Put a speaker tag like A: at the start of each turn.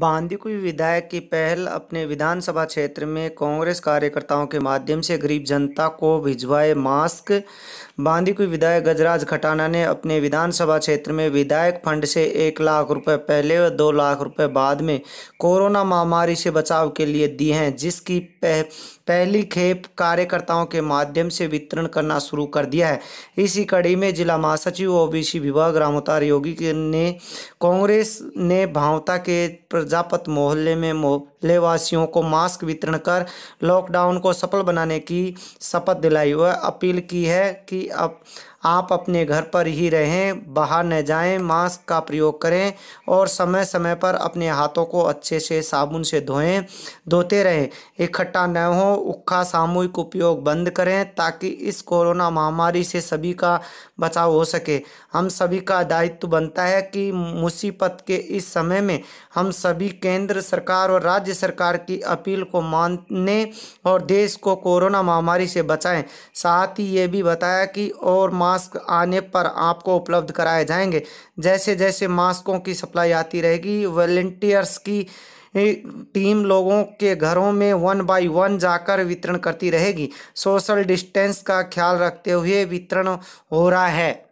A: बांदीकुई विधायक की पहल अपने विधानसभा क्षेत्र में कांग्रेस कार्यकर्ताओं के माध्यम से गरीब जनता को भिजवाए मास्क बांदीकुई विधायक गजराज खटाना ने अपने विधानसभा क्षेत्र में विधायक फंड से एक लाख रुपए पहले व दो लाख रुपए बाद में कोरोना महामारी से बचाव के लिए दी हैं जिसकी पह पहली खेप कार्यकर्ताओं के माध्यम से वितरण करना शुरू कर दिया है इसी कड़ी में जिला महासचिव ओबीसी विभाग रामोतार योगी ने कांग्रेस ने भावता के प्रजापत मोहल्ले में मोहल्लेवासियों को मास्क वितरण कर लॉकडाउन को सफल बनाने की शपथ दिलाई व अपील की है कि अब आप अपने घर पर ही रहें बाहर न जाएं मास्क का प्रयोग करें और समय समय पर अपने हाथों को अच्छे से साबुन से धोएं धोते रहें इकट्ठा न हो उक्खा सामूहिक उपयोग बंद करें ताकि इस कोरोना महामारी से सभी का बचाव हो सके हम सभी का दायित्व बनता है कि मुसीबत के इस समय में हम सभी केंद्र सरकार और राज्य सरकार की अपील को मानने और देश को कोरोना महामारी से बचाएं साथ ही ये भी बताया कि और मास्क आने पर आपको उपलब्ध कराए जाएंगे जैसे जैसे मास्कों की सप्लाई आती रहेगी वॉल्टियर्स की टीम लोगों के घरों में वन बाय वन जाकर वितरण करती रहेगी सोशल डिस्टेंस का ख्याल रखते हुए वितरण हो रहा है